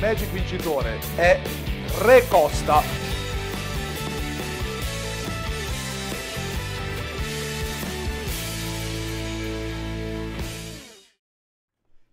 Magic vincitore è Re Costa.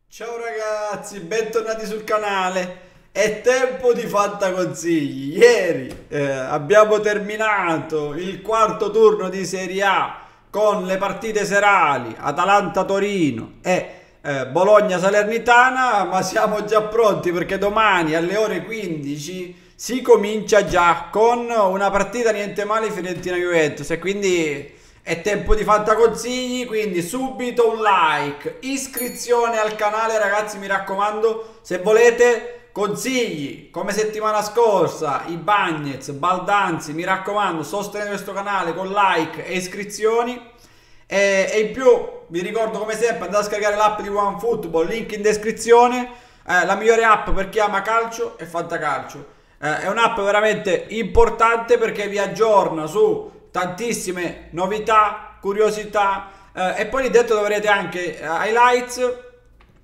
Ciao ragazzi, bentornati sul canale. È tempo di fatta consigli. Ieri eh, abbiamo terminato il quarto turno di Serie A con le partite serali Atalanta-Torino e eh, Bologna-Salernitana, ma siamo già pronti perché domani alle ore 15 si comincia già con una partita niente male Fiorentina-Juventus e quindi è tempo di fatta consigli, quindi subito un like, iscrizione al canale ragazzi mi raccomando se volete consigli come settimana scorsa i Bagnets, Baldanzi mi raccomando sostenete questo canale con like e iscrizioni e, e in più vi ricordo come sempre andate a scaricare l'app di OneFootball, link in descrizione, eh, la migliore app per chi ama calcio e fantacalcio. Eh, è un'app veramente importante perché vi aggiorna su tantissime novità, curiosità eh, e poi lì dentro dovrete anche eh, highlights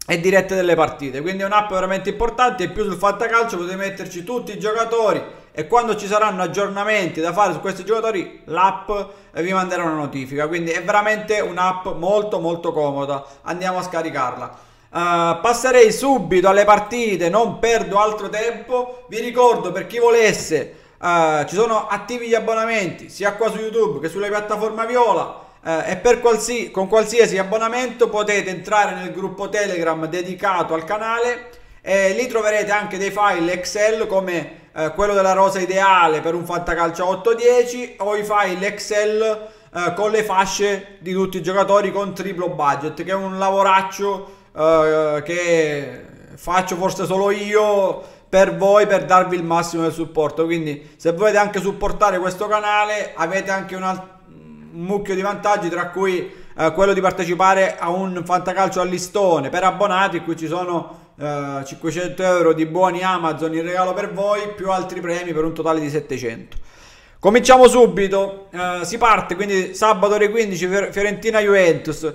e dirette delle partite. Quindi è un'app veramente importante e più sul fantacalcio potete metterci tutti i giocatori e quando ci saranno aggiornamenti da fare su questi giocatori l'app vi manderà una notifica quindi è veramente un'app molto molto comoda andiamo a scaricarla Uh, passerei subito alle partite, non perdo altro tempo. Vi ricordo per chi volesse, uh, ci sono attivi gli abbonamenti sia qua su YouTube che sulla piattaforma Viola. Uh, e per qualsi- con qualsiasi abbonamento potete entrare nel gruppo Telegram dedicato al canale e lì troverete anche dei file Excel come eh, quello della rosa ideale per un fantacalcio 8-10 o i file Excel eh, con le fasce di tutti i giocatori con triplo budget, che è un lavoraccio eh, che faccio forse solo io per voi per darvi il massimo del supporto. Quindi se volete anche supportare questo canale avete anche un, alt- un mucchio di vantaggi tra cui eh, quello di partecipare a un fantacalcio a listone per abbonati qui ci sono 500 eh, euro di buoni Amazon in regalo per voi più altri premi per un totale di 700. Cominciamo subito, eh, si parte quindi sabato ore 15 Fiorentina-Juventus.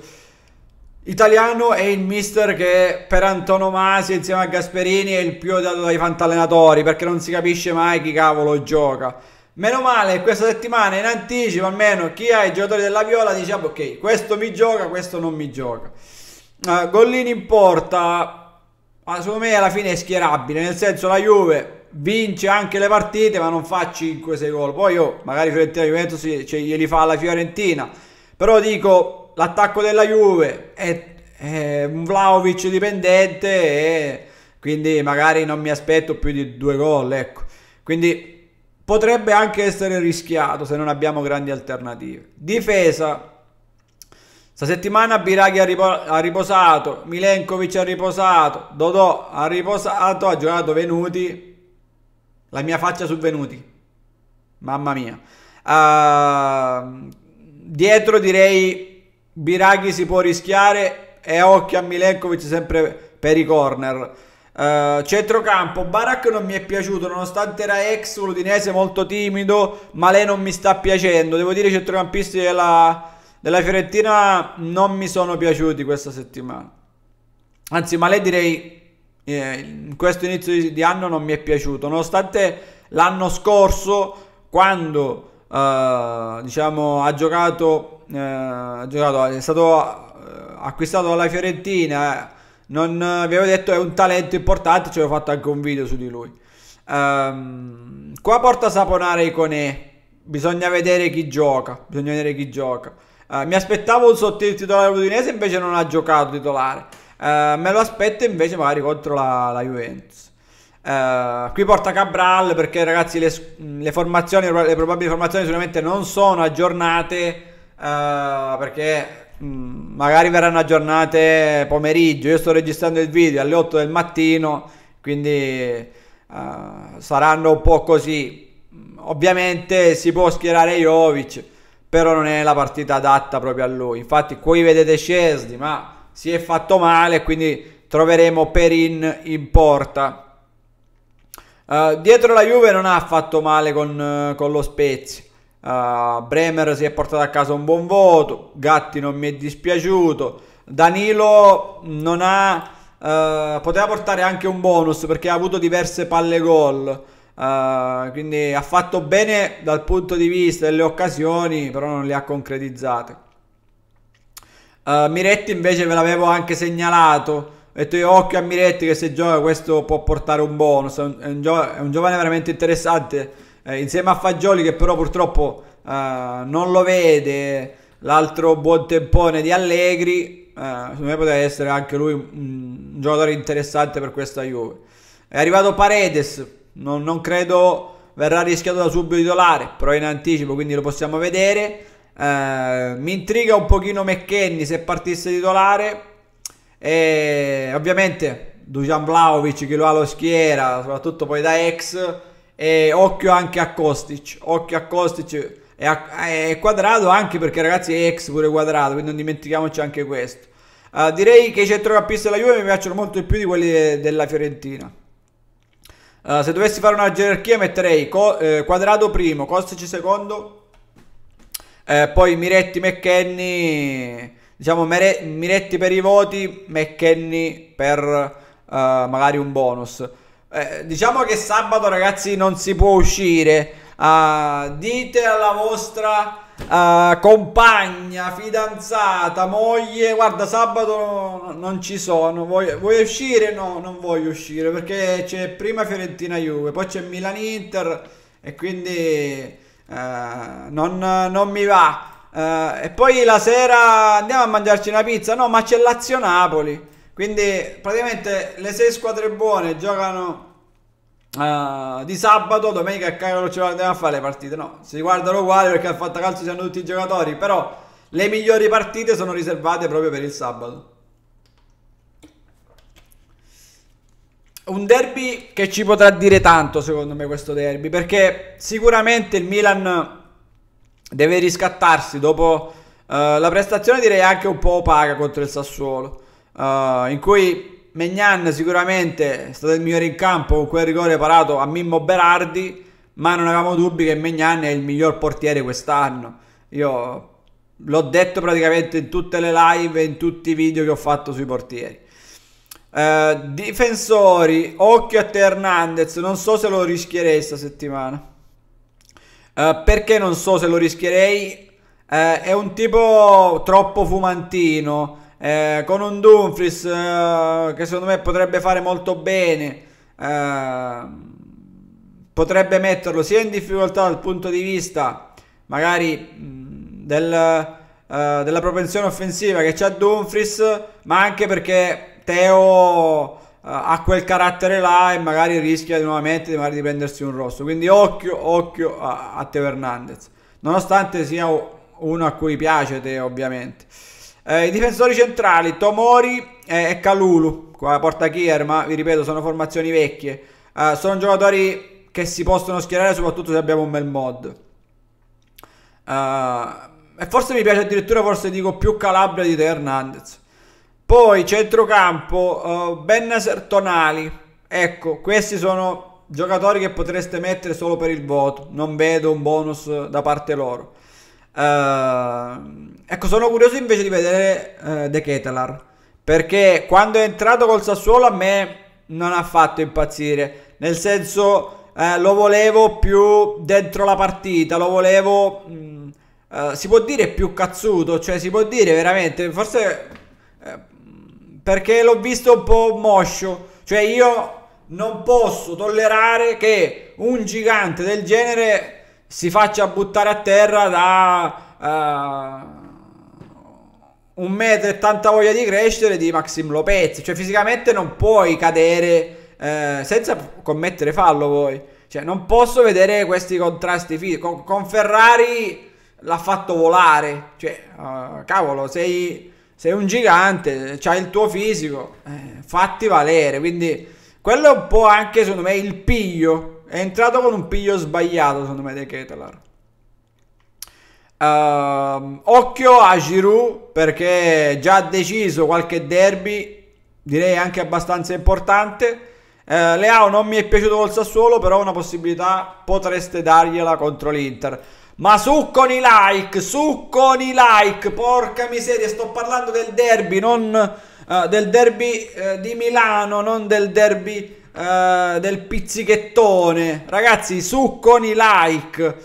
Italiano è il mister che per antonomasia insieme a Gasperini è il più odiato dai fantallenatori perché non si capisce mai chi cavolo gioca. Meno male questa settimana in anticipo almeno chi ha i giocatori della Viola diciamo ok questo mi gioca, questo non mi gioca. Uh, Gollini in porta, ma secondo me alla fine è schierabile, nel senso la Juve vince anche le partite ma non fa 5-6 gol, poi io magari Fiorentina Juventus cioè, glieli fa alla Fiorentina, però dico l'attacco della Juve è, è un Vlaovic dipendente e quindi magari non mi aspetto più di due gol, ecco. Quindi potrebbe anche essere rischiato se non abbiamo grandi alternative. Difesa settimana Biraghi ha, riposato, Milenkovic ha riposato, Dodò ha riposato, ha giocato Venuti. La mia faccia su Venuti. Mamma mia. Uh, dietro direi Biraghi si può rischiare e occhio a Milenkovic sempre per i corner. Uh, centrocampo Barak non mi è piaciuto nonostante era ex Udinese molto timido ma lei non mi sta piacendo devo dire i centrocampisti della, della Fiorentina non mi sono piaciuti questa settimana. Anzi, ma lei direi eh, questo inizio di anno non mi è piaciuto, nonostante l'anno scorso quando eh, diciamo ha giocato, eh, ha giocato, è stato eh, acquistato dalla Fiorentina, eh, non eh, vi avevo detto è un talento importante, ci avevo fatto anche un video su di lui. Ehm, qua porta a saponare i Conè, bisogna vedere chi gioca, bisogna vedere chi gioca. Eh, mi aspettavo un sottile titolare udinese, invece non ha giocato titolare. Uh, me lo aspetto invece magari contro la, la Juventus. Uh, qui porta Cabral perché ragazzi le, le, formazioni, le probabili formazioni sicuramente non sono aggiornate perché mh, mm, magari verranno aggiornate pomeriggio. Io sto registrando il video alle 8 del mattino, quindi saranno un po' così. Ovviamente si può schierare Jovic però non è la partita adatta proprio a lui. Infatti qui vedete Cesni, ma si è fatto male, quindi troveremo Perin in porta. Uh, dietro la Juve non ha fatto male con, uh, con lo Spezia. Uh, Bremer si è portato a casa un buon voto, Gatti non mi è dispiaciuto, Danilo non ha... poteva portare anche un bonus perché ha avuto diverse palle gol. Uh, quindi ha fatto bene dal punto di vista delle occasioni, però non le ha concretizzate. Uh, Miretti invece ve l'avevo anche segnalato. Ho detto io occhio a Miretti che se gioca questo può portare un bonus. È un, è un, gio- è un giovane veramente interessante. Eh, insieme a Fagioli che però purtroppo uh, non lo vede. L'altro buon tempone di Allegri. secondo me potrebbe essere anche lui un, un giocatore interessante per questa Juve. È arrivato Paredes non, non credo verrà rischiato da subito titolare, però in anticipo, quindi lo possiamo vedere. Eh, mi intriga un pochino McKenny se partisse titolare. E ovviamente Dujan Vlaovic che lo ha lo schiera, soprattutto poi da ex. E occhio anche a Kostic, occhio a Kostic è quadrato anche perché ragazzi è ex pure quadrato, quindi non dimentichiamoci anche questo. Eh, direi che i centrocampisti della Juve mi piacciono molto di più di quelli de della Fiorentina. Uh, se dovessi fare una gerarchia metterei co- eh, Quadrato primo, Costici secondo, eh, poi Miretti, McKenny, diciamo Mere- Miretti per i voti, McKenny per uh, magari un bonus. Eh, diciamo che sabato ragazzi non si può uscire, uh, dite alla vostra uh, compagna, fidanzata, moglie. Guarda, sabato non ci sono. Vuoi, vuoi uscire? No, non voglio uscire perché c'è prima Fiorentina Juve, poi c'è Milan Inter e quindi uh, non, non, mi va. Uh, e poi la sera andiamo a mangiarci una pizza. No, ma c'è Lazio Napoli. Quindi praticamente le sei squadre buone giocano Uh, di sabato, domenica il Cagliari ce la a fare le partite, no, si guardano uguali perché al Ci hanno tutti i giocatori, però le migliori partite sono riservate proprio per il sabato. Un derby che ci potrà dire tanto secondo me questo derby, perché sicuramente il Milan deve riscattarsi dopo uh, la prestazione direi anche un po' opaca contro il Sassuolo, uh, in cui Megnan sicuramente è stato il migliore in campo con quel rigore parato a Mimmo Berardi, ma non avevamo dubbi che Megnan è il miglior portiere quest'anno. Io l'ho detto praticamente in tutte le live e in tutti i video che ho fatto sui portieri. Eh, difensori, occhio a te Hernandez, non so se lo rischierei questa settimana. Eh, perché non so se lo rischierei? Eh, è un tipo troppo fumantino eh, con un Dumfries eh, che secondo me potrebbe fare molto bene, eh, potrebbe metterlo sia in difficoltà dal punto di vista magari mh, del, eh, della propensione offensiva che c'ha Dumfries, ma anche perché Teo eh, ha quel carattere là e magari rischia di nuovamente di, magari, di prendersi un rosso. Quindi occhio, occhio a, a Teo Hernandez, nonostante sia uno a cui piace Teo ovviamente. Eh, I difensori centrali, Tomori eh, e Calulu, qua porta Kier, ma vi ripeto sono formazioni vecchie. Eh, sono giocatori che si possono schierare soprattutto se abbiamo un bel mod. Eh, e forse mi piace addirittura, forse dico più Calabria di Teo Hernandez. Poi centrocampo, uh, eh, Bennaser Tonali. Ecco, questi sono giocatori che potreste mettere solo per il voto. Non vedo un bonus da parte loro. Ehm, ecco, sono curioso invece di vedere uh, eh, De Ketelar. Perché quando è entrato col Sassuolo a me non ha fatto impazzire. Nel senso, uh, lo volevo più dentro la partita, lo volevo. Mh, mm, eh, si può dire più cazzuto, cioè si può dire veramente. Forse perché l'ho visto un po' moscio. Cioè, io non posso tollerare che un gigante del genere si faccia buttare a terra da uh, un metro e tanta voglia di crescere di Maxim Lopez. Cioè, fisicamente non puoi cadere uh, senza commettere fallo poi. Cioè, non posso vedere questi contrasti fisici. Con, con Ferrari l'ha fatto volare. Cioè, uh, cavolo, sei, sei, un gigante, c'hai il tuo fisico, eh, fatti valere. Quindi, quello è un po' anche, secondo me, il piglio è entrato con un piglio sbagliato, secondo me, De Ketelar. Uh, occhio a Giroud perché già ha deciso qualche derby, direi anche abbastanza importante. Uh, Leao non mi è piaciuto col Sassuolo, però una possibilità potreste dargliela contro l'Inter. Ma su con i like, su con i like, porca miseria, sto parlando del derby, non uh, del derby uh, di Milano, non del derby eh, del pizzichettone. Ragazzi, su con i like.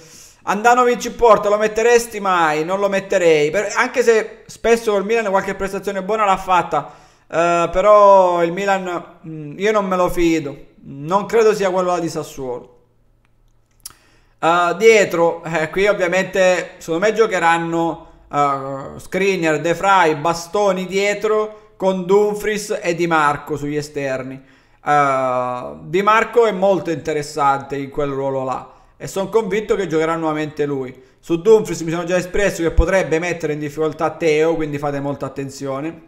Andanovic in porta, lo metteresti mai? Non lo metterei. Per, anche se spesso il Milan qualche prestazione buona l'ha fatta. Eh, però il Milan mh, mm, io non me lo fido. Non credo sia quello di Sassuolo. Uh, dietro, eh, qui ovviamente secondo me giocheranno uh, eh, Screener, De Fry, Bastoni dietro con Dumfries e Di Marco sugli esterni. Uh, di Marco è molto interessante in quel ruolo là e sono convinto che giocherà nuovamente lui. Su Dumfries mi sono già espresso che potrebbe mettere in difficoltà Teo, quindi fate molta attenzione.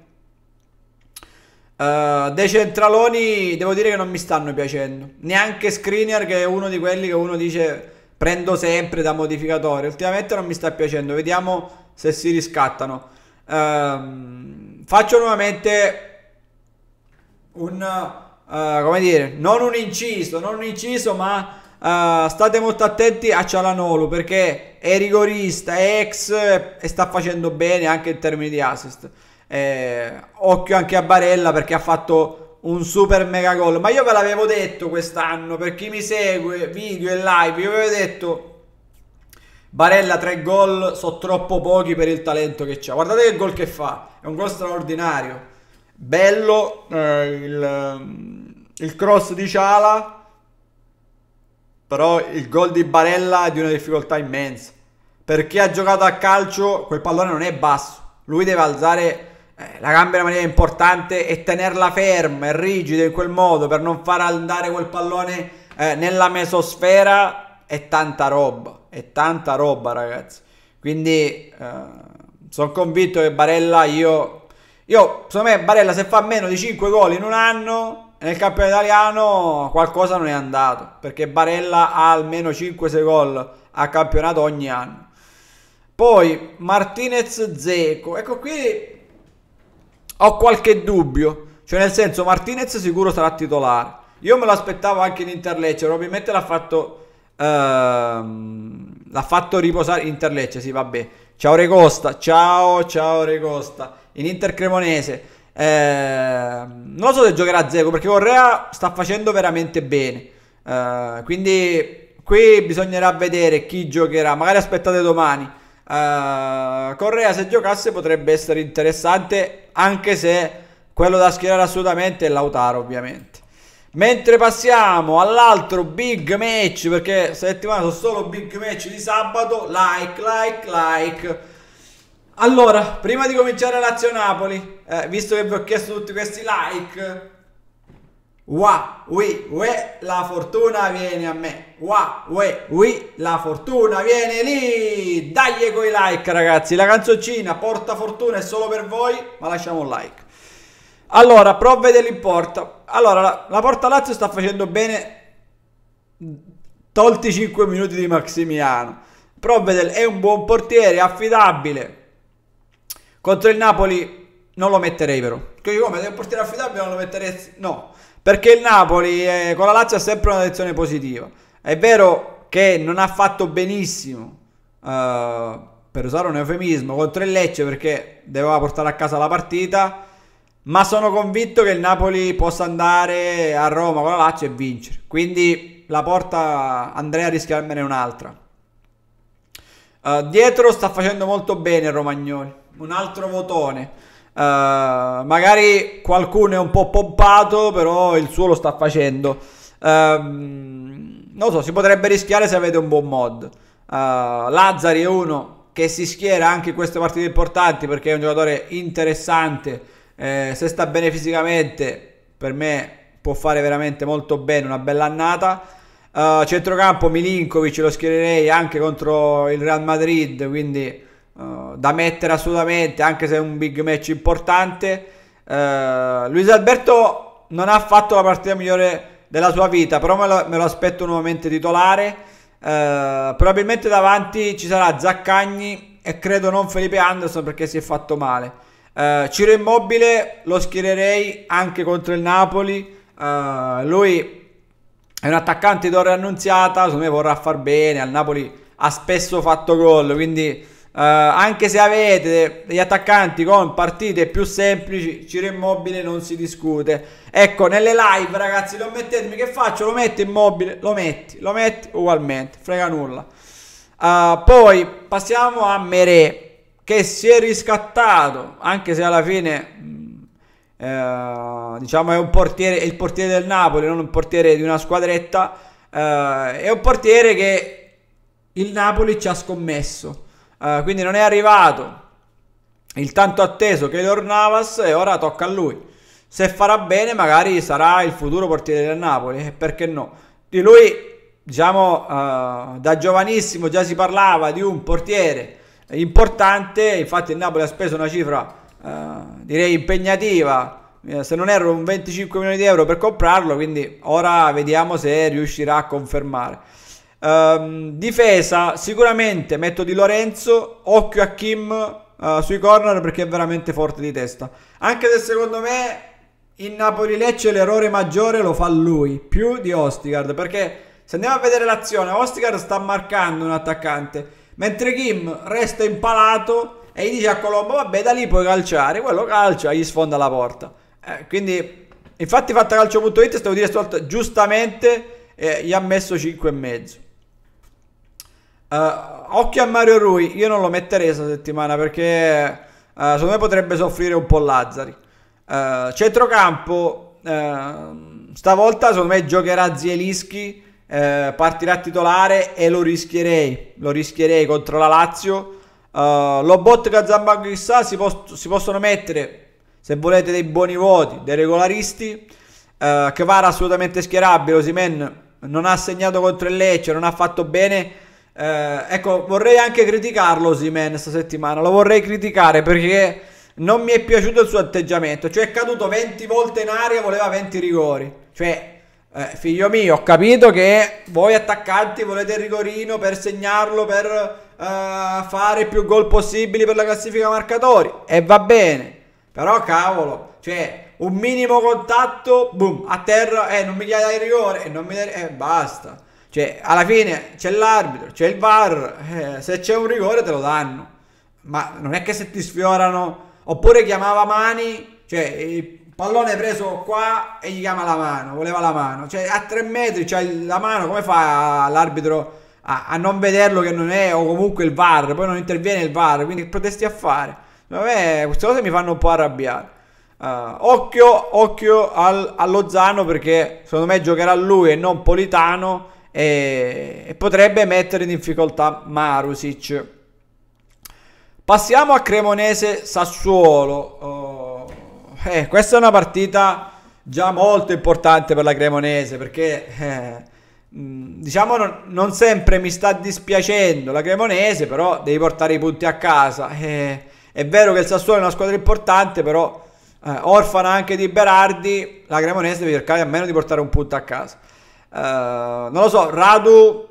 Uh, dei centraloni devo dire che non mi stanno piacendo. Neanche Screener che è uno di quelli che uno dice prendo sempre da modificatore. Ultimamente non mi sta piacendo, vediamo se si riscattano. Uh, faccio nuovamente un eh, come dire, non un inciso, non un inciso, ma Uh, state molto attenti a Cialanolo perché è rigorista, è ex e sta facendo bene anche in termini di assist. Eh, occhio anche a Barella perché ha fatto un super mega gol. Ma io ve l'avevo detto quest'anno per chi mi segue, video e live, io vi avevo detto Barella 3 gol sono troppo pochi per il talento che ha. Guardate che gol che fa, è un gol straordinario. Bello eh, il, mm, il, cross di Ciala, però il gol di Barella è di una difficoltà immensa. Per chi ha giocato a calcio, quel pallone non è basso. Lui deve alzare eh, la gamba in maniera importante e tenerla ferma e rigida in quel modo per non far andare quel pallone eh, nella mesosfera. È tanta roba, è tanta roba ragazzi. Quindi eh, sono convinto che Barella io io, secondo me, Barella se fa meno di 5 gol in un anno nel campionato italiano qualcosa non è andato, perché Barella ha almeno 5-6 gol a campionato ogni anno. Poi Martinez Zeco, ecco qui ho qualche dubbio, cioè nel senso Martinez sicuro sarà titolare. Io me lo aspettavo anche in Interlecce, probabilmente l'ha fatto ehm, l'ha fatto riposare Interlecce, sì, vabbè. Ciao Regosta, ciao, ciao Regosta in Inter Cremonese. Eh, non so se giocherà a perché Correa sta facendo veramente bene. Eh, quindi qui bisognerà vedere chi giocherà. Magari aspettate domani. Uh, eh, Correa se giocasse potrebbe essere interessante anche se quello da schierare assolutamente è Lautaro ovviamente mentre passiamo all'altro big match perché settimana sono solo big match di sabato like like like allora, prima di cominciare Lazio Napoli, eh, visto che vi ho chiesto tutti questi like, wa, ui, ue, la fortuna viene a me. Wa, ue, ui, la fortuna viene lì. Dagli coi like, ragazzi. La canzoncina porta fortuna è solo per voi, ma lasciamo un like. Allora, prove dell'importa. Allora, la, la Porta Lazio sta facendo bene tolti 5 minuti di Maximiano. Provedel è un buon portiere, affidabile, contro il Napoli non lo metterei però. Che io come portare affidabile non lo metterei. No, perché il Napoli eh, con la Lazio ha sempre una lezione positiva. È vero che non ha fatto benissimo, eh, per usare un eufemismo, contro il Lecce perché doveva portare a casa la partita. Ma sono convinto che il Napoli possa andare a Roma con la Lazio e vincere. Quindi la porta andrei a rischiarmene un'altra. Eh, dietro sta facendo molto bene Romagnoli, un altro votone. Uh, magari qualcuno è un po' pompato, però il suo lo sta facendo. Uh, non lo so, si potrebbe rischiare se avete un buon mod. Eh, Lazzari è uno che si schiera anche in queste partite importanti perché è un giocatore interessante. Eh, se sta bene fisicamente, per me può fare veramente molto bene, una bella annata. Eh, centrocampo Milinkovic lo schiererei anche contro il Real Madrid, quindi uh, da mettere assolutamente, anche se è un big match importante. Uh, Luis Alberto non ha fatto la partita migliore della sua vita, però me lo, me lo aspetto nuovamente titolare. probabilmente davanti ci sarà Zaccagni e credo non Felipe Anderson perché si è fatto male. Ciro Immobile lo schiererei anche contro il Napoli. lui è un attaccante d'ora annunziata, secondo me vorrà far bene, al Napoli ha spesso fatto gol, quindi eh, anche se avete degli attaccanti con partite più semplici, Ciro Immobile non si discute. Ecco, nelle live ragazzi, non mettetemi che faccio, lo metto Immobile, lo metti, lo metti ugualmente, frega nulla. Uh, poi passiamo a Mere, che si è riscattato, anche se alla fine eh, diciamo è un portiere, è il portiere del Napoli, non un portiere di una squadretta, eh, è un portiere che il Napoli ci ha scommesso, eh, quindi non è arrivato il tanto atteso Keylor Navas e ora tocca a lui. Se farà bene magari sarà il futuro portiere del Napoli, eh, perché no? Di lui, diciamo, eh, da giovanissimo già si parlava di un portiere importante, infatti il Napoli ha speso una cifra eh, direi impegnativa eh, se non erro un 25 milioni di euro per comprarlo quindi ora vediamo se riuscirà a confermare um, difesa sicuramente metto di Lorenzo occhio a Kim uh, sui corner perché è veramente forte di testa anche se secondo me in Napoli-Lecce l'errore maggiore lo fa lui più di Ostigard perché se andiamo a vedere l'azione Ostigard sta marcando un attaccante mentre Kim resta impalato e gli dice a Colombo vabbè da lì puoi calciare, quello calcia, gli sfonda la porta. Eh, quindi infatti fatta fattacalcio.it stavo dire stavolta giustamente eh, gli ha messo 5,5. Uh, eh, occhio a Mario Rui, io non lo metterei questa settimana perché uh, secondo me potrebbe soffrire un po' Lazzari. Uh, centrocampo, uh, stavolta secondo me giocherà Zielinski, partirà titolare e lo rischierei, lo rischierei contro la Lazio Uh, eh, Lobot Gazzamba Grissà si, post- si, possono mettere, se volete, dei buoni voti, dei regolaristi. Uh, eh, Kvara assolutamente schierabile, Osimen non ha segnato contro il Lecce, non ha fatto bene. Uh, ecco, vorrei anche criticarlo Osimen questa settimana, lo vorrei criticare perché non mi è piaciuto il suo atteggiamento. Cioè è caduto 20 volte in aria, voleva 20 rigori. Cioè, eh, figlio mio, ho capito che voi attaccanti volete il rigorino per segnarlo, per eh, fare più gol possibili per la classifica marcatori e va bene. Però cavolo, cioè un minimo contatto, boom, a terra, eh, non mi chiede il rigore, e eh, non mi dai, eh, basta. Cioè, alla fine c'è l'arbitro, c'è il VAR, eh, se c'è un rigore te lo danno. Ma non è che se ti sfiorano, oppure chiamava mani, cioè il pallone preso qua e gli chiama la mano, voleva la mano. Cioè, a tre metri c'è cioè, la mano, come fa l'arbitro a, a, non vederlo che non è, o comunque il VAR, poi non interviene il VAR, quindi che protesti a fare? Vabbè, queste cose mi fanno un po' arrabbiare. Uh, occhio, occhio al, a Lozano perché secondo me giocherà lui e non Politano e, e potrebbe mettere in difficoltà Marusic. Passiamo a Cremonese Sassuolo. Uh, eh, questa è una partita già molto importante per la Cremonese perché eh, Mm, diciamo non, non, sempre mi sta dispiacendo la Cremonese, però devi portare i punti a casa. Eh, è vero che il Sassuolo è una squadra importante, però eh, orfana anche di Berardi, la Cremonese deve cercare almeno di portare un punto a casa. Eh, non lo so, Radu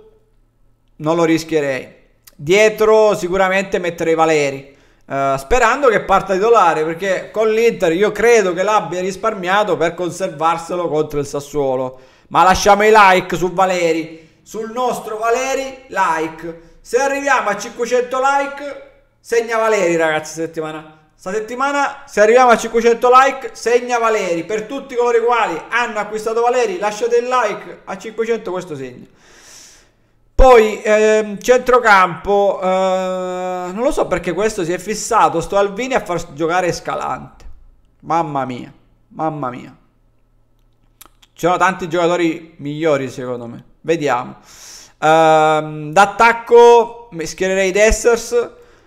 non lo rischierei. Dietro sicuramente metterei Valeri. Eh, sperando che parta titolare perché con l'Inter io credo che l'abbia risparmiato per conservarselo contro il Sassuolo ma lasciamo i like su Valeri, sul nostro Valeri like. Se arriviamo a 500 like, segna Valeri ragazzi settimana. Sta settimana se arriviamo a 500 like segna Valeri. Per tutti coloro i quali hanno acquistato Valeri lasciate il like a 500 questo segno. Poi ehm, centrocampo, eh, non lo so perché questo si è fissato, sto Alvini a far giocare Scalante. Mamma mia, mamma mia. Ci sono tanti giocatori migliori secondo me. Vediamo. Uh, d'attacco schiererei Dessers uh,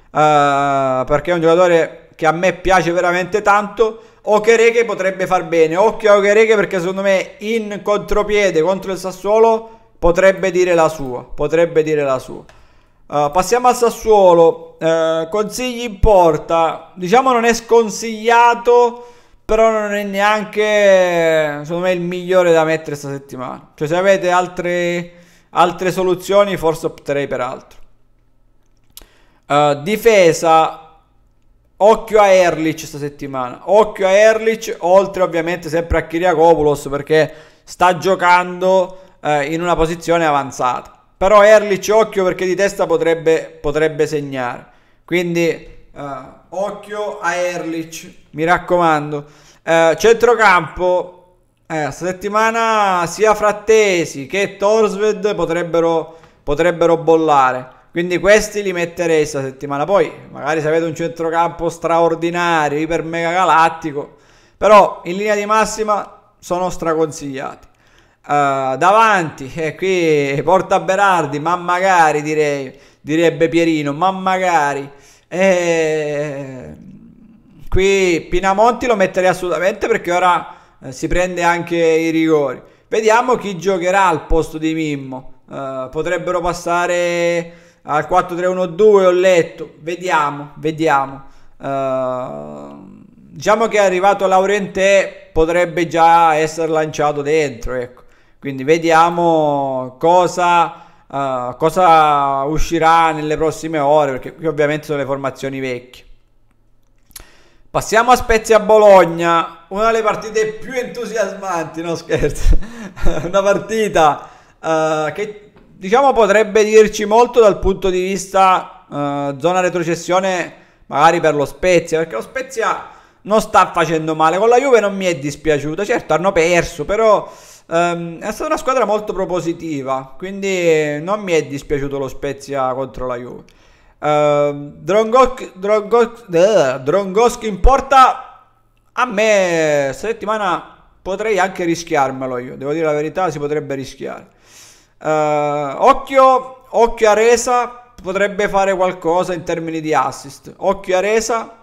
perché è un giocatore che a me piace veramente tanto. Okereke potrebbe far bene. Occhio a Okereke perché secondo me in contropiede contro il Sassuolo potrebbe dire la sua. Potrebbe dire la sua. Uh, passiamo al Sassuolo. Eh, consigli in porta. Diciamo non è sconsigliato però non è neanche, secondo me, il migliore da mettere questa settimana. Cioè, se avete altre, altre soluzioni, forse opterei per altro. Uh, difesa, occhio a Erlich questa settimana. Occhio a Erlich, oltre ovviamente sempre a Kiriakopoulos, perché sta giocando eh, in una posizione avanzata. Però Erlich occhio perché di testa potrebbe, potrebbe segnare. Quindi eh, Occhio a Erlich. Mi raccomando. Eh, centrocampo. Eh, settimana sia Frattesi che Torsved potrebbero, potrebbero bollare. Quindi questi li metterei questa settimana. Poi magari se avete un centrocampo straordinario, iper mega galattico. Però in linea di massima sono straconsigliati. Uh, davanti, e eh, qui porta Berardi, ma magari direi, direbbe Pierino, ma magari e... Ehm, qui Pinamonti lo metterei assolutamente perché ora eh, si prende anche i rigori. Vediamo chi giocherà al posto di Mimmo. Eh, potrebbero passare al 4-3-1-2, ho letto. Vediamo, vediamo. Eh, diciamo che è arrivato Laurentè, potrebbe già essere lanciato dentro, ecco. Quindi vediamo cosa uh, cosa uscirà nelle prossime ore, perché qui ovviamente sono le formazioni vecchie. Passiamo a Spezia Bologna, una delle partite più entusiasmanti, no scherzo, una partita uh, che diciamo potrebbe dirci molto dal punto di vista uh, zona retrocessione magari per lo Spezia, perché lo Spezia non sta facendo male, con la Juve non mi è dispiaciuta, certo hanno perso, però Um, è stata una squadra molto propositiva, quindi non mi è dispiaciuto lo Spezia contro la Juve. Uh, Drongos, Drongos, Drongoski in porta, a me questa settimana potrei anche rischiarmelo io, devo dire la verità, si potrebbe rischiare. Uh, occhio, occhio a Resa, potrebbe fare qualcosa in termini di assist. Occhio a Resa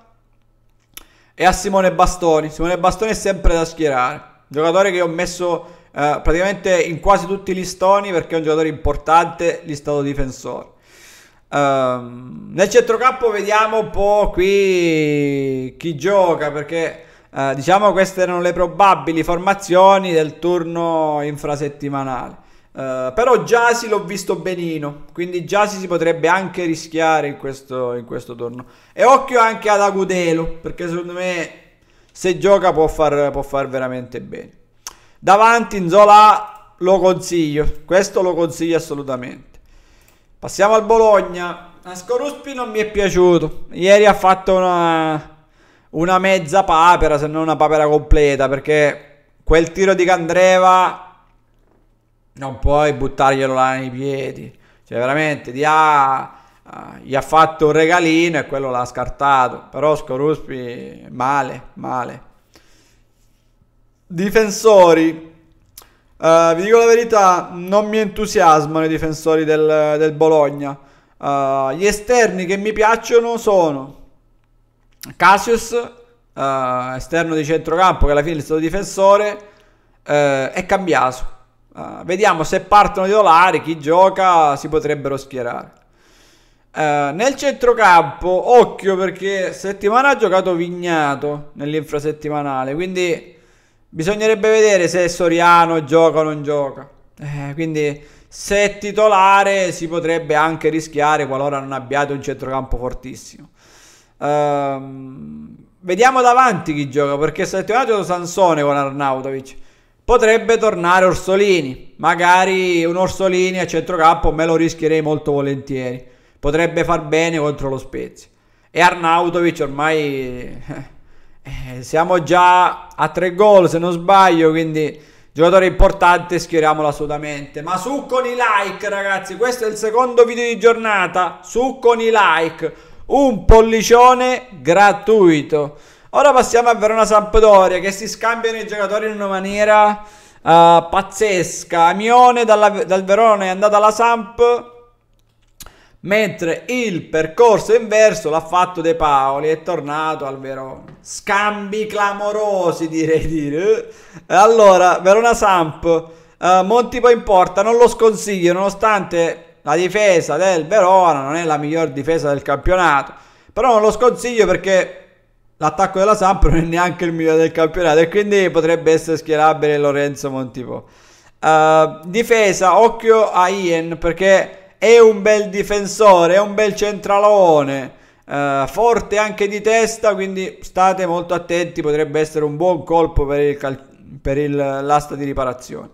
e a Simone Bastoni. Simone Bastoni è sempre da schierare, giocatore che ho messo eh, praticamente in quasi tutti i listoni perché è un giocatore importante listato difensore. Um, nel centrocampo vediamo un po' qui chi gioca perché eh, diciamo queste erano le probabili formazioni del turno infrasettimanale. Uh, però Giasi l'ho visto benino, quindi Giasi si potrebbe anche rischiare in questo, in questo turno. E occhio anche ad Agudelo, perché secondo me se gioca può far, può far veramente bene. Davanti in Zola lo consiglio, questo lo consiglio assolutamente. Passiamo al Bologna. Ascoruspi non mi è piaciuto. Ieri ha fatto una, una mezza papera, se non una papera completa, perché quel tiro di Candreva non puoi buttarglielo là nei piedi. Cioè veramente, di ah, gli ha fatto un regalino e quello l'ha scartato. Però Scoruspi male, male. Difensori. Uh, vi dico la verità, non mi entusiasmano i difensori del, del Bologna. Uh, gli esterni che mi piacciono sono Cassius, uh, esterno di centrocampo, che alla fine è stato difensore, e Cambiaso. vediamo se partono i dolari, chi gioca, si potrebbero schierare. nel centrocampo, occhio perché settimana ha giocato Vignato nell'infrasettimanale, quindi Bisognerebbe vedere se Soriano gioca o non gioca. Eh, quindi se è titolare si potrebbe anche rischiare qualora non abbiate un centrocampo fortissimo. Ehm, vediamo davanti chi gioca perché se è attivato Sansone con Arnautovic potrebbe tornare Orsolini. Magari un Orsolini a centrocampo me lo rischierei molto volentieri. Potrebbe far bene contro lo Spezia. E Arnautovic ormai... Eh, eh, siamo già a tre gol se non sbaglio, quindi giocatore importante, schieriamolo assolutamente. Ma su con i like ragazzi, questo è il secondo video di giornata, su con i like, un pollicione gratuito. Ora passiamo a Verona Sampdoria che si scambiano i giocatori in una maniera uh, pazzesca. Amione dalla, dal Verona è andata alla Samp mentre il percorso inverso l'ha fatto De Paoli, è tornato al Verona. Scambi clamorosi direi dire. Eh. Allora, Verona Samp, eh, Montipo in porta, non lo sconsiglio nonostante la difesa del Verona non è la miglior difesa del campionato, però non lo sconsiglio perché l'attacco della Samp non è neanche il migliore del campionato e quindi potrebbe essere schierabile Lorenzo Montipo. Uh, eh, difesa, occhio a Ien perché è un bel difensore, è un bel centralone, eh, forte anche di testa, quindi state molto attenti, potrebbe essere un buon colpo per, il cal- per il, l'asta di riparazione.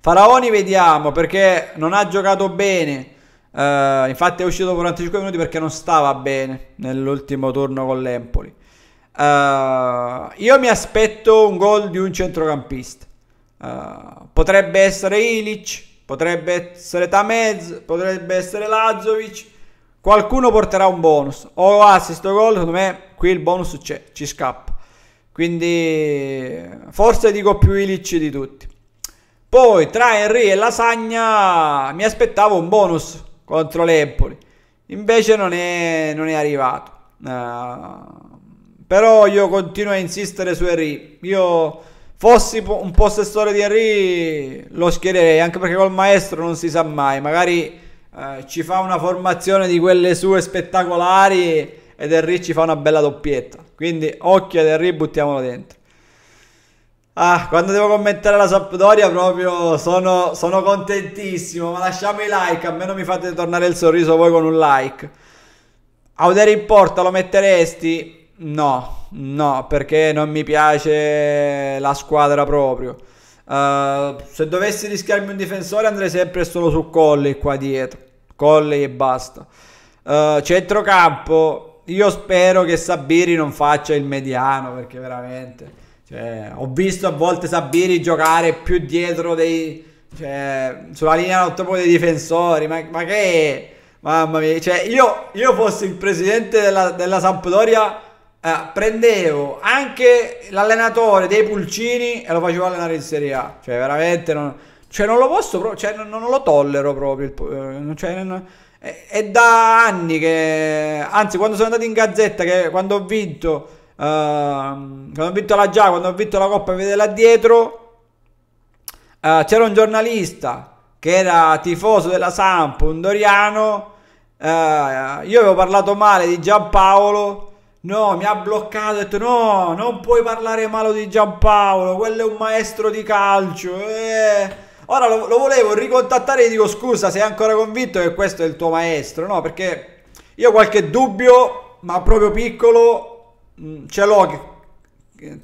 Faraoni vediamo perché non ha giocato bene, eh, infatti è uscito dopo 45 minuti perché non stava bene nell'ultimo turno con l'Empoli. Uh, io mi aspetto un gol di un centrocampista. Uh, potrebbe essere Ilic, potrebbe essere Tamez, potrebbe essere Lazovic. Qualcuno porterà un bonus o assist o gol. Secondo me, qui il bonus c'è, ci scappa. Quindi, forse dico più Ilic di tutti. Poi tra Henry e Lasagna mi aspettavo un bonus contro l'Empoli. Invece non è, non è arrivato. Uh, però io continuo a insistere su Henry. Io Fossi un possessore di Henry lo schiererei, anche perché col maestro non si sa mai, magari eh, ci fa una formazione di quelle sue spettacolari ed Henry ci fa una bella doppietta. Quindi occhio ad Henry, buttiamolo dentro. Ah, quando devo commentare la Sampdoria proprio sono, sono, contentissimo, ma lasciamo i like, almeno mi fate tornare il sorriso voi con un like. Auderi in porta lo metteresti? No, no, perché non mi piace la squadra proprio. Uh, se dovessi rischiarmi un difensore andrei sempre solo su Colley qua dietro. Colley e basta. Uh, centrocampo, io spero che Sabiri non faccia il mediano perché veramente... Cioè, ho visto a volte Sabiri giocare più dietro dei, cioè, sulla linea proprio dei difensori, ma, ma che... Mamma mia, cioè, io, io fossi il presidente della, della Sampdoria eh, prendevo anche l'allenatore dei pulcini e lo facevo allenare in Serie A. Cioè, veramente non, cioè non lo posso, pro- cioè non, non, lo tollero proprio. Eh, cioè, non, è, è, da anni che, anzi, quando sono andato in gazzetta, che quando ho vinto, eh, quando ho vinto la già, quando ho vinto la Coppa, vedete là dietro, eh, c'era un giornalista che era tifoso della Samp, un Doriano. Uh, io avevo parlato male di Giampaolo No, mi ha bloccato, ha detto no, non puoi parlare malo di Giampaolo, quello è un maestro di calcio. Eh. Ora lo, lo, volevo ricontattare e dico scusa, sei ancora convinto che questo è il tuo maestro? No, perché io ho qualche dubbio, ma proprio piccolo, mh, mm, ce l'ho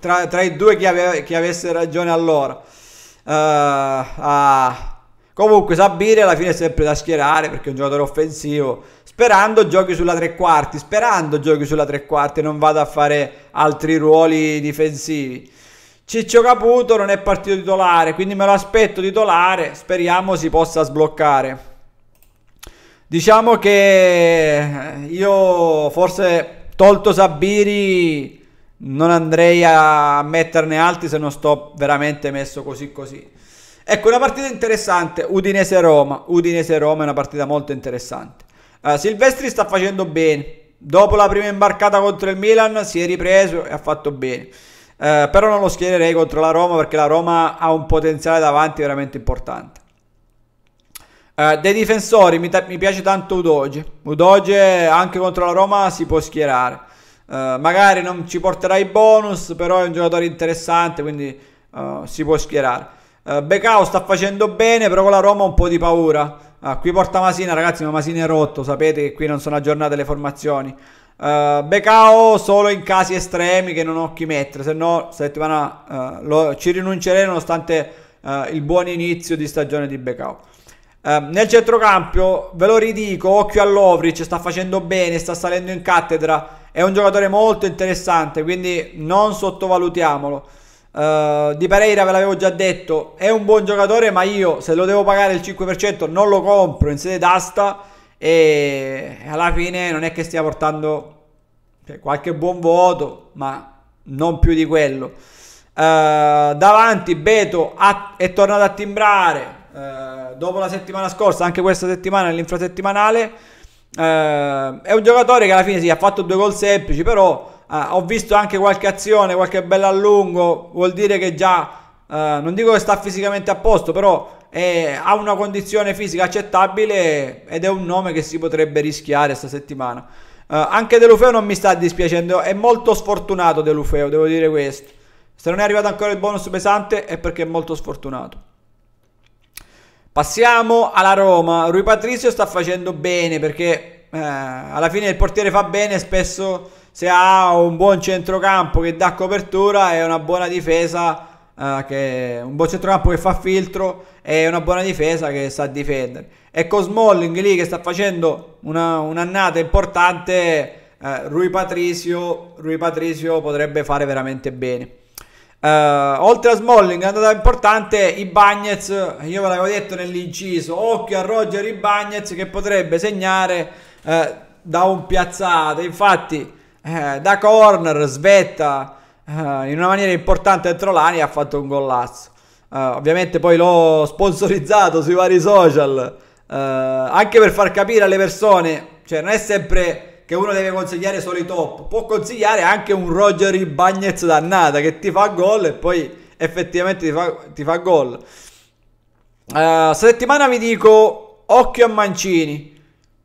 tra, tra, i due chi, ave, chi avesse ragione allora. Uh, ah, Comunque Sabiri alla fine è sempre da schierare perché è un giocatore offensivo. Sperando giochi sulla tre quarti, sperando giochi sulla tre quarti e non vada a fare altri ruoli difensivi. Ciccio Caputo non è partito titolare, quindi me lo aspetto titolare, speriamo si possa sbloccare. Diciamo che eh, io forse tolto Sabiri non andrei a metterne altri se non sto veramente messo così così. Ecco, una partita interessante, Udinese-Roma. Udinese-Roma è una partita molto interessante. Uh, Silvestri sta facendo bene. Dopo la prima imbarcata contro il Milan si è ripreso e ha fatto bene. Uh, però non lo schiererei contro la Roma perché la Roma ha un potenziale davanti veramente importante. Uh, dei difensori mi, mi, piace tanto Udoge. Udoge anche contro la Roma si può schierare. magari non ci porterà i bonus, però è un giocatore interessante, quindi si può schierare. Uh, Becao sta facendo bene, però con la Roma un po' di paura. Uh, qui porta Masina, ragazzi, ma Masina è rotto, sapete che qui non sono aggiornate le formazioni. Uh, Becao solo in casi estremi che non ho chi mettere, se no settimana uh, lo, ci rinuncerei nonostante uh, il buon inizio di stagione di Becao. nel centrocampio, ve lo ridico, occhio all'Ovric, sta facendo bene, sta salendo in cattedra, è un giocatore molto interessante, quindi non sottovalutiamolo. Eh, di Pereira ve l'avevo già detto, è un buon giocatore, ma io se lo devo pagare il 5% non lo compro in sede d'asta e alla fine non è che stia portando cioè, qualche buon voto, ma non più di quello. Uh, davanti Beto ha, è tornato a timbrare uh, dopo la settimana scorsa, anche questa settimana nell'infrasettimanale. è un giocatore che alla fine si sì, ha fatto due gol semplici, però Uh, ho visto anche qualche azione, qualche bella allungo, vuol dire che già, uh, non dico che sta fisicamente a posto, però è, eh, ha una condizione fisica accettabile ed è un nome che si potrebbe rischiare questa settimana. Uh, anche De Lufeo non mi sta dispiacendo, è molto sfortunato De Lufeo, devo dire questo. Se non è arrivato ancora il bonus pesante è perché è molto sfortunato. Passiamo alla Roma. Rui Patrizio sta facendo bene perché eh, alla fine il portiere fa bene, spesso se ha un buon centrocampo che dà copertura e una buona difesa Uh, che un buon centrocampo che fa filtro e una buona difesa che sa difendere. Ecco Smalling lì che sta facendo una, un'annata importante, uh, Rui, Patricio, Rui Patricio potrebbe fare veramente bene. Uh, oltre a Smalling, andata importante, i Bagnets, io ve l'avevo detto nell'inciso, occhio a Roger Ibagnez che potrebbe segnare da un piazzato Infatti, eh, da corner svetta eh, in una maniera importante dentro l'ani ha fatto un gollazzo. Eh, ovviamente poi l'ho sponsorizzato sui vari social eh, anche per far capire alle persone, cioè non è sempre che uno deve consigliare solo i top, può consigliare anche un Roger Ibagnez dannata che ti fa gol e poi effettivamente ti fa, ti fa gol. Uh, settimana vi dico occhio a Mancini.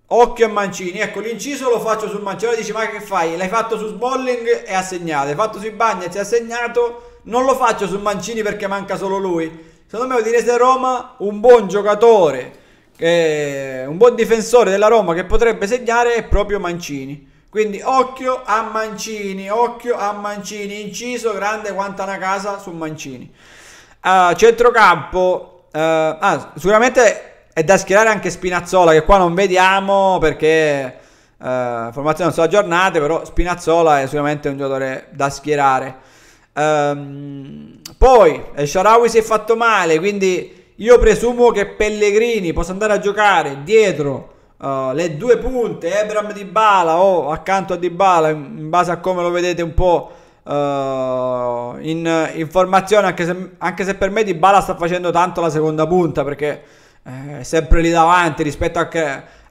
Occhio a Mancini, ecco l'inciso lo faccio sul Mancini, dici ma che fai? L'hai fatto su Sbolling e ha segnato, l'hai fatto sui Bagnets e ha segnato, non lo faccio su Mancini perché manca solo lui. Secondo me Udinese Roma, un buon giocatore, eh, un buon difensore della Roma che potrebbe segnare è proprio Mancini. Quindi occhio a Mancini, occhio a Mancini, inciso grande quanta una casa su Mancini. Uh, centrocampo, uh, ah, sicuramente e da schierare anche Spinazzola che qua non vediamo perché eh, formazione non sono aggiornate, però Spinazzola è sicuramente un giocatore da schierare. Ehm, poi eh, Sharawi si è fatto male, quindi io presumo che Pellegrini possa andare a giocare dietro eh, le due punte, Ebram di Bala o accanto a Di Bala, in, in base a come lo vedete un po'. Uh, in, in, formazione anche se, anche se, per me Di Bala sta facendo tanto la seconda punta perché eh, sempre lì davanti rispetto a,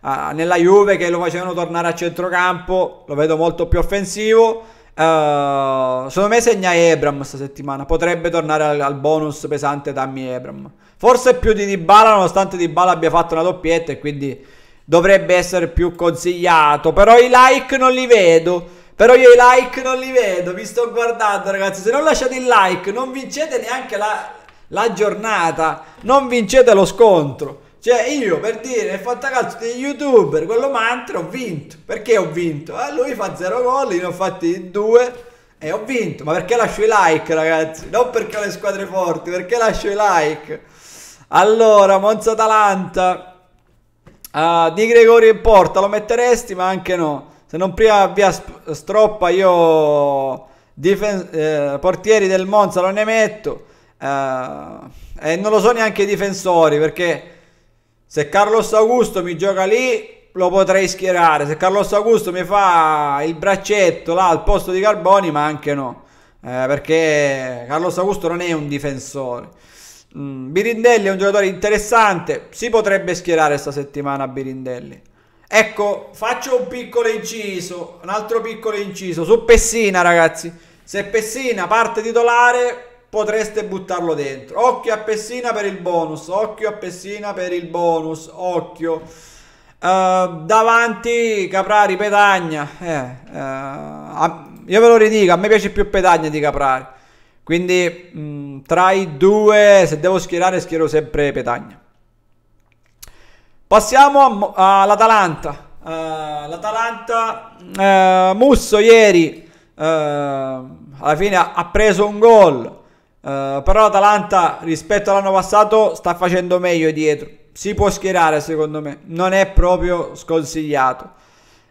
a, nella Juve che lo facevano tornare a centrocampo, lo vedo molto più offensivo. Uh, secondo me segna Ebram questa settimana. Potrebbe tornare al, al bonus pesante Dammi Ebram. Forse più di Dybala, nonostante Dybala abbia fatto una doppietta e quindi dovrebbe essere più consigliato. Però i like non li vedo. Però io i like non li vedo, vi sto guardando ragazzi, se non lasciate il like non vincete neanche la, la giornata, non vincete lo scontro. Cioè, io per dire, nel fantacalcio di youtuber, quello mantra, ho vinto. Perché ho vinto? Eh, lui fa zero gol, io ne ho fatti due e ho vinto. Ma perché lascio i like, ragazzi? Non perché ho le squadre forti, perché lascio i like. Allora, Monza Atalanta. Uh, di Gregorio in porta lo metteresti, ma anche no. Se non prima via Stroppa, io eh, portieri del Monza non ne metto. Eh, e non lo so neanche i difensori perché se Carlos Augusto mi gioca lì lo potrei schierare. Se Carlos Augusto mi fa il braccetto là al posto di Carboni, ma anche no. Eh, perché Carlos Augusto non è un difensore. Mm, Birindelli è un giocatore interessante. Si potrebbe schierare questa settimana Birindelli. Ecco, faccio un piccolo inciso, un altro piccolo inciso su Pessina, ragazzi. Se Pessina parte titolare, potreste buttarlo dentro. Occhio a Pessina per il bonus, occhio a Pessina per il bonus, occhio. Uh, davanti Caprari, Petagna. Eh, uh, a, io ve lo ridico, a me piace più Petagna di Caprari. Quindi mh, mm, tra i due, se devo schierare, schiero sempre Petagna. Passiamo all'Atalanta. Uh, L'Atalanta, Musso ieri alla fine ha, ha preso un gol eh, però l'Atalanta rispetto all'anno passato sta facendo meglio dietro. Si può schierare secondo me, non è proprio sconsigliato.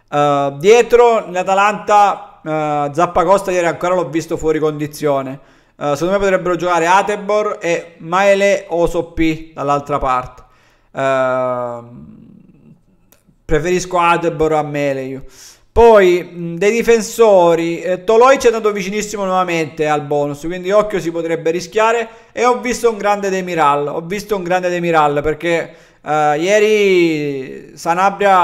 Uh, dietro l'Atalanta, uh, Zappacosta ieri ancora l'ho visto fuori condizione. Uh, secondo me potrebbero giocare Atebor e Maele o Soppi dall'altra parte. preferisco Atebor a Mele io. Poi dei difensori, eh, Toloi ci è andato vicinissimo nuovamente al bonus, quindi occhio si potrebbe rischiare. E ho visto un grande Demiral, ho visto un grande Demiral perché eh, ieri Sanabria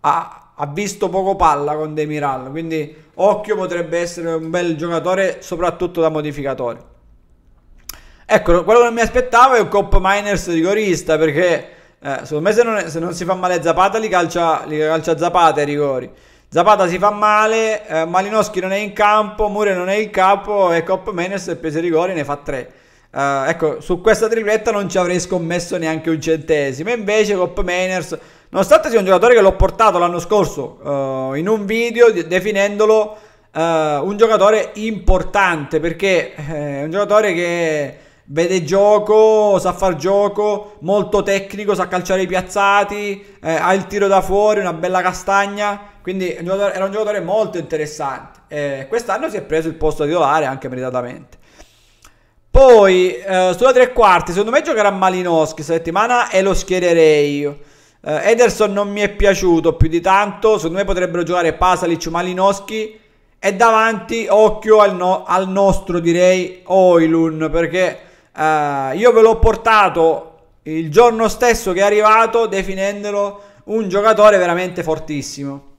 ha, ha, visto poco palla con Demiral, quindi occhio potrebbe essere un bel giocatore soprattutto da modificatore. Ecco, quello che non mi aspettavo è un Cop Miners rigorista perché eh, secondo me se non, se non, si fa male Zapata li calcia, li calcia Zapata i rigori. Zapata si fa male, eh, Malinowski non è in campo, Mure non è in campo e Cop Menes i rigori ne fa tre. Uh, ecco, su questa tripletta non ci avrei scommesso neanche un centesimo. invece Cop Mainers, nonostante sia un giocatore che l'ho portato l'anno scorso uh, in un video definendolo uh, un giocatore importante, perché è un giocatore che vede gioco, sa far gioco, molto tecnico, sa calciare i piazzati, eh, ha il tiro da fuori, una bella castagna. Quindi era un giocatore molto interessante. Eh, quest'anno si è preso il posto titolare anche meritatamente. Poi eh, sulla tre quarti, secondo me giocherà Malinowski questa settimana e lo schiererei Eh, Ederson non mi è piaciuto più di tanto, secondo me potrebbero giocare Pasalic, Malinowski e davanti occhio al, no- al nostro direi Oilun perché eh, io ve l'ho portato il giorno stesso che è arrivato definendolo un giocatore veramente fortissimo.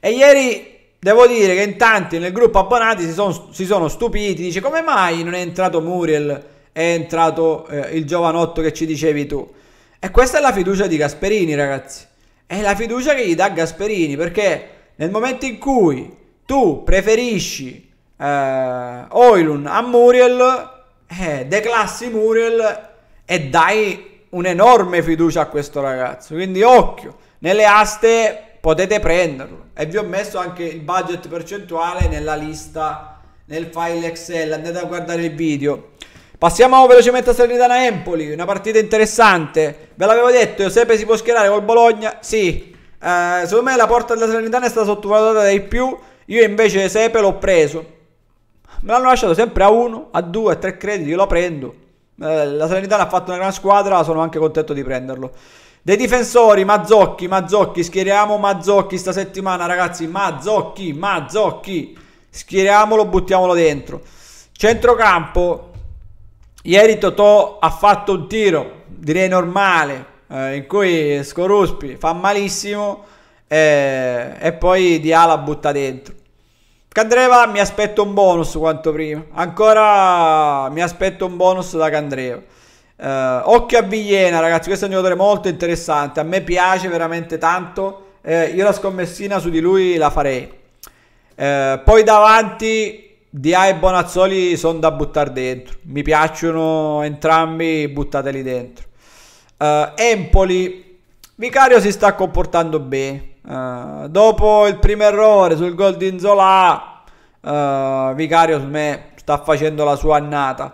E ieri devo dire che in tanti nel gruppo abbonati si, son, si sono stupiti, dice come mai non è entrato Muriel, è entrato eh, il giovanotto che ci dicevi tu. E questa è la fiducia di Gasperini ragazzi, è la fiducia che gli dà Gasperini perché nel momento in cui tu preferisci eh, Oilun a Muriel, eh, declassi Muriel e dai un'enorme fiducia a questo ragazzo, quindi occhio, nelle aste potete prenderlo e vi ho messo anche il budget percentuale nella lista nel file Excel andate a guardare il video passiamo velocemente a Salernitana Empoli una partita interessante ve l'avevo detto Giuseppe si può schierare col Bologna sì eh, secondo me la porta della Salernitana è stata sottovalutata dai più io invece Giuseppe l'ho preso me l'hanno lasciato sempre a 1 a 2 a 3 crediti io lo prendo eh, la Salernitana ha fatto una gran squadra sono anche contento di prenderlo dei difensori, Mazzocchi, Mazzocchi, schieriamo Mazzocchi sta settimana ragazzi, Mazzocchi, Mazzocchi, schieriamolo, buttiamolo dentro. Centrocampo, ieri Totò ha fatto un tiro, direi normale, eh, in cui Scoruspi fa malissimo eh, e poi Diala butta dentro. Candreva mi aspetto un bonus quanto prima, ancora mi aspetto un bonus da Candreva. Uh, occhio a Vigliena, ragazzi, questo è un giocatore molto interessante. A me piace veramente tanto. Uh, io la scommessina su di lui la farei. Uh, poi davanti Dia e Bonazzoli sono da buttare dentro. Mi piacciono entrambi, buttateli dentro. Empoli. Vicario si sta comportando bene. dopo il primo errore sul gol di Inzola, Vicario me sta facendo la sua annata.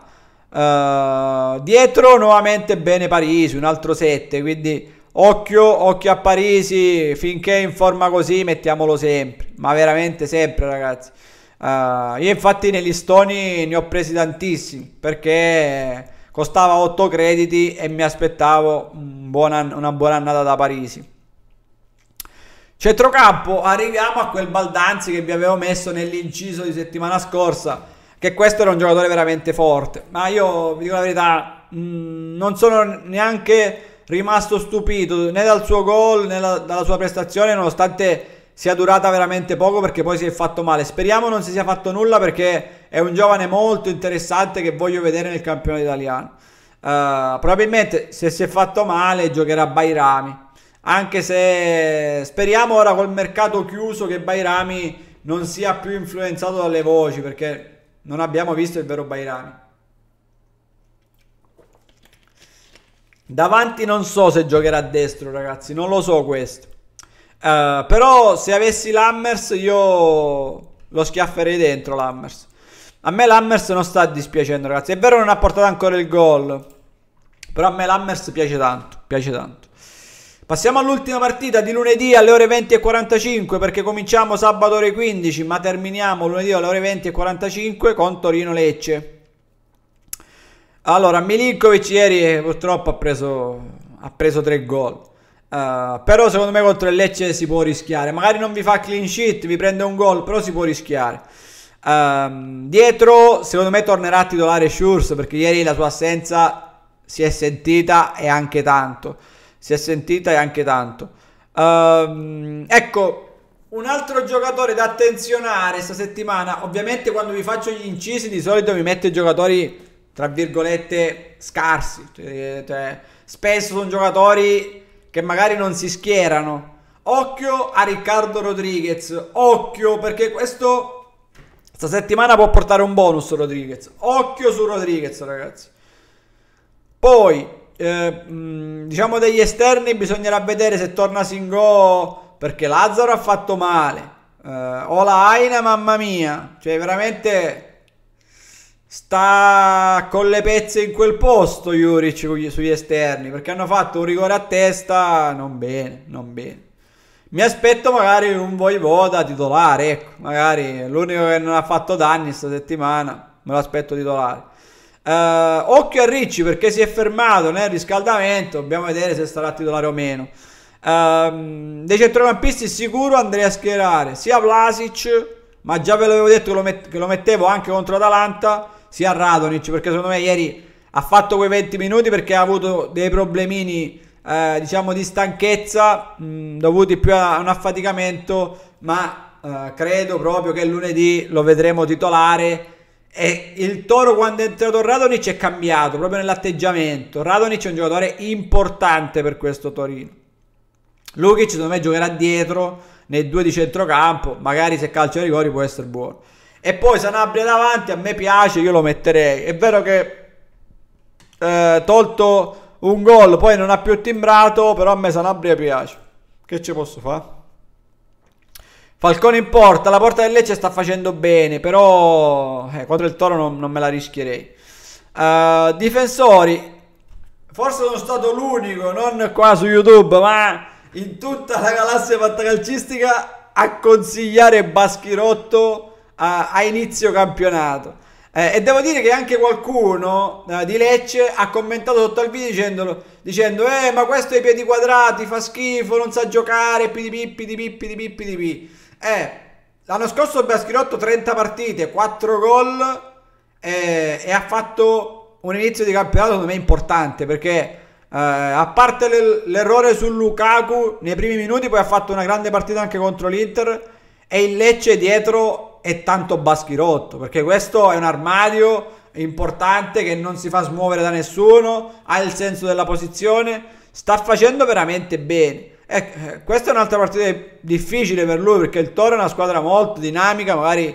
Uh, dietro nuovamente bene Parisi, un altro 7, quindi occhio, occhio a Parisi, finché è in forma così mettiamolo sempre, ma veramente sempre ragazzi. Uh, io infatti negli stoni ne ho presi tantissimi perché costava 8 crediti e mi aspettavo un buona, una buona annata da Parisi. Centrocampo, arriviamo a quel Baldanzi che vi avevo messo nell'inciso di settimana scorsa che questo era un giocatore veramente forte. Ma io vi dico la verità, mh, mm, non sono neanche rimasto stupito né dal suo gol né la, dalla sua prestazione, nonostante sia durata veramente poco perché poi si è fatto male. Speriamo non si sia fatto nulla perché è un giovane molto interessante che voglio vedere nel campionato italiano. Uh, probabilmente se si è fatto male giocherà Bairami. Anche se speriamo ora col mercato chiuso che Bairami non sia più influenzato dalle voci perché non abbiamo visto il vero Bairami. Davanti non so se giocherà a destro, ragazzi. Non lo so questo. Uh, però se avessi l'Hammers io lo schiafferei dentro l'Hammers. A me l'Hammers non sta dispiacendo, ragazzi. È vero non ha portato ancora il gol. Però a me l'Hammers piace tanto, piace tanto. Passiamo all'ultima partita di lunedì alle ore 20.45 perché cominciamo sabato ore 15 ma terminiamo lunedì alle ore 20.45 con Torino-Lecce. Allora, Milinkovic ieri eh, purtroppo ha preso, ha preso tre gol. Uh, però secondo me contro il Lecce si può rischiare. Magari non vi fa clean sheet, vi prende un gol, però si può rischiare. Uh, dietro, secondo me tornerà a titolare Schurz perché ieri la sua assenza si è sentita e anche tanto si è sentita e anche tanto. Um, ecco, un altro giocatore da attenzionare questa settimana, ovviamente quando vi faccio gli incisi di solito mi metto i giocatori tra virgolette scarsi, cioè, cioè, spesso sono giocatori che magari non si schierano. Occhio a Riccardo Rodriguez, occhio perché questo Questa settimana può portare un bonus Rodriguez. Occhio su Rodriguez, ragazzi. Poi eh, mm, diciamo degli esterni bisognerà vedere se torna Singo perché Lazzaro ha fatto male. Eh, Ola Aina, mamma mia, cioè veramente sta con le pezze in quel posto Juric sugli esterni perché hanno fatto un rigore a testa non bene, non bene. Mi aspetto magari un Voivoda titolare, ecco, magari l'unico che non ha fatto danni questa settimana, me l'aspetto titolare. Uh, occhio a Ricci perché si è fermato nel riscaldamento, dobbiamo vedere se sarà titolare o meno. Uh, dei centrocampisti sicuro andrei a schierare sia Vlasic, ma già ve l'avevo detto che lo, met- che lo mettevo anche contro Atalanta, sia Radonic perché secondo me ieri ha fatto quei 20 minuti perché ha avuto dei problemini eh, diciamo di stanchezza mh, dovuti più a un affaticamento ma eh, credo proprio che lunedì lo vedremo titolare e il Toro quando è entrato Radonic è cambiato proprio nell'atteggiamento. Radonic è un giocatore importante per questo Torino. Lukic secondo me giocherà dietro nei due di centrocampo, magari se calcia ai rigori può essere buono. E poi Sanabria davanti, a me piace, io lo metterei. È vero che eh, tolto un gol, poi non ha più timbrato, però a me Sanabria piace. Che ci posso fare? Falcone in porta, la porta del Lecce sta facendo bene, però eh, contro il Toro non, non me la rischierei. Uh, difensori, forse sono stato l'unico, non qua su YouTube, ma in tutta la galassia fantacalcistica a consigliare Baschirotto a, a inizio campionato. Eh, e devo dire che anche qualcuno eh, di Lecce ha commentato sotto al video dicendolo, dicendo eh ma questo ha i piedi quadrati, fa schifo, non sa giocare, pidi pippi di pippi di pippi eh, l'anno scorso Baschirotto 30 partite, 4 gol eh, e ha fatto un inizio di campionato secondo me importante perché eh, a parte l'errore su Lukaku nei primi minuti poi ha fatto una grande partita anche contro l'Inter e il Lecce dietro è tanto Baschirotto perché questo è un armadio importante che non si fa smuovere da nessuno, ha il senso della posizione, sta facendo veramente bene. E eh, eh, questa è un'altra partita difficile per lui perché il Toro è una squadra molto dinamica, magari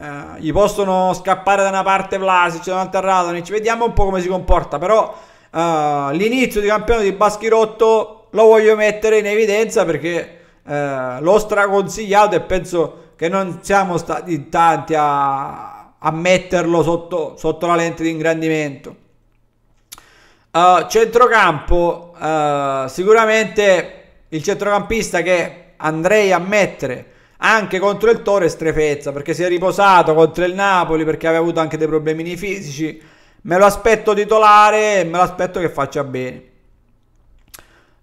eh, gli possono scappare da una parte Vlasic, da un'altra Radonic, vediamo un po' come si comporta, però eh, l'inizio di campione di Baschirotto lo voglio mettere in evidenza perché eh, l'ho straconsigliato e penso che non siamo stati tanti a, a metterlo sotto, sotto la lente di ingrandimento. Uh, centrocampo, uh, sicuramente il centrocampista che andrei a mettere anche contro il Torres Trefezza perché si è riposato contro il Napoli perché aveva avuto anche dei problemi fisici me lo aspetto titolare e me lo aspetto che faccia bene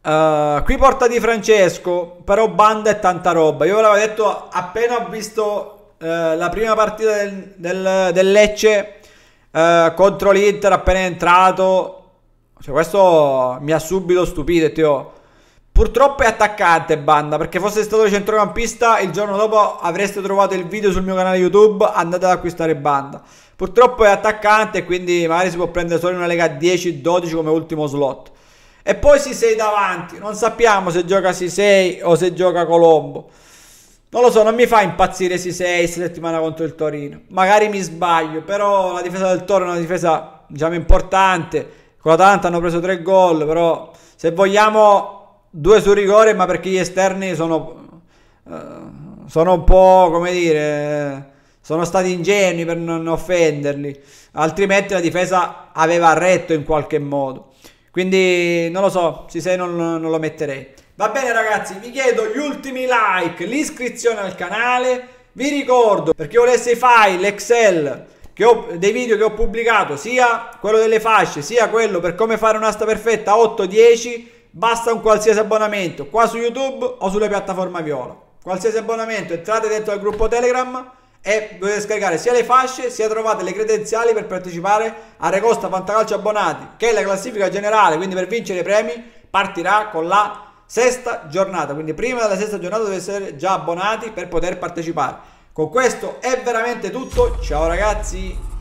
uh, qui porta di Francesco però banda e tanta roba io ve l'avevo detto appena ho visto uh, la prima partita del, del, del Lecce uh, contro l'Inter appena entrato cioè, questo mi ha subito stupito e ti ho Purtroppo è attaccante banda perché fosse stato centrocampista il giorno dopo avreste trovato il video sul mio canale YouTube andate ad acquistare banda. Purtroppo è attaccante quindi magari si può prendere solo una Lega 10-12 come ultimo slot. E poi si sei davanti, non sappiamo se gioca Sisei o se gioca Colombo. Non lo so, non mi fa impazzire Sisei settimana contro il Torino. Magari mi sbaglio, però la difesa del Torino è una difesa diciamo importante. Con la Tanta hanno preso tre gol, però se vogliamo due su rigore, ma perché gli esterni sono, eh, sono un po', come dire, sono stati ingenui per non offenderli, altrimenti la difesa aveva retto in qualche modo. Quindi non lo so, si se non, non lo metterei. Va bene ragazzi, vi chiedo gli ultimi like, l'iscrizione al canale. Vi ricordo, per chi volesse i file, Excel, ho, dei video che ho pubblicato, sia quello delle fasce, sia quello per come fare un'asta perfetta 8-10, Basta un qualsiasi abbonamento qua su YouTube o sulle piattaforme Viola. Qualsiasi abbonamento, entrate dentro al gruppo Telegram e dovete scaricare sia le fasce sia trovate le credenziali per partecipare a Recosta Fantacalcio Abbonati, che è la classifica generale, quindi per vincere i premi partirà con la sesta giornata, quindi prima della sesta giornata dovete essere già abbonati per poter partecipare. Con questo è veramente tutto, ciao ragazzi!